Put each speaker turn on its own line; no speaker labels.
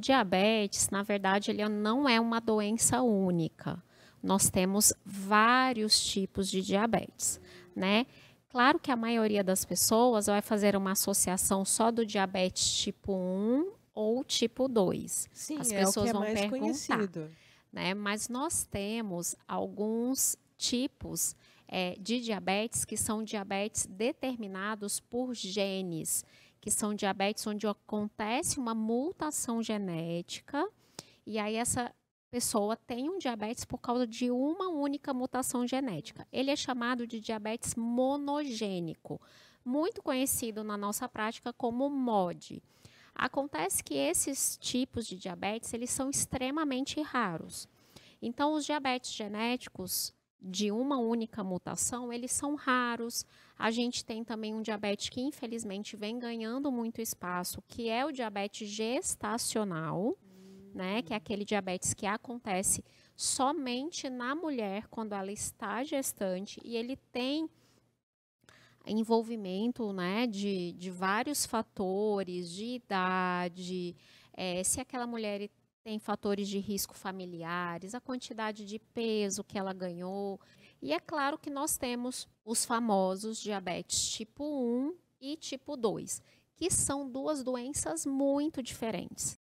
diabetes, na verdade, ele não é uma doença única. Nós temos vários tipos de diabetes, né? Claro que a maioria das pessoas vai fazer uma associação só do diabetes tipo 1 ou tipo 2. Sim, As pessoas é o que é mais perguntar, conhecido. Né? Mas nós temos alguns tipos é, de diabetes que são diabetes determinados por genes que são diabetes onde acontece uma mutação genética e aí essa pessoa tem um diabetes por causa de uma única mutação genética. Ele é chamado de diabetes monogênico, muito conhecido na nossa prática como MOD. Acontece que esses tipos de diabetes, eles são extremamente raros. Então, os diabetes genéticos, de uma única mutação, eles são raros. A gente tem também um diabetes que, infelizmente, vem ganhando muito espaço, que é o diabetes gestacional, hum. né? Que é aquele diabetes que acontece somente na mulher quando ela está gestante e ele tem envolvimento né, de, de vários fatores, de idade, é, se aquela mulher tem fatores de risco familiares, a quantidade de peso que ela ganhou. E é claro que nós temos os famosos diabetes tipo 1 e tipo 2, que são duas doenças muito diferentes.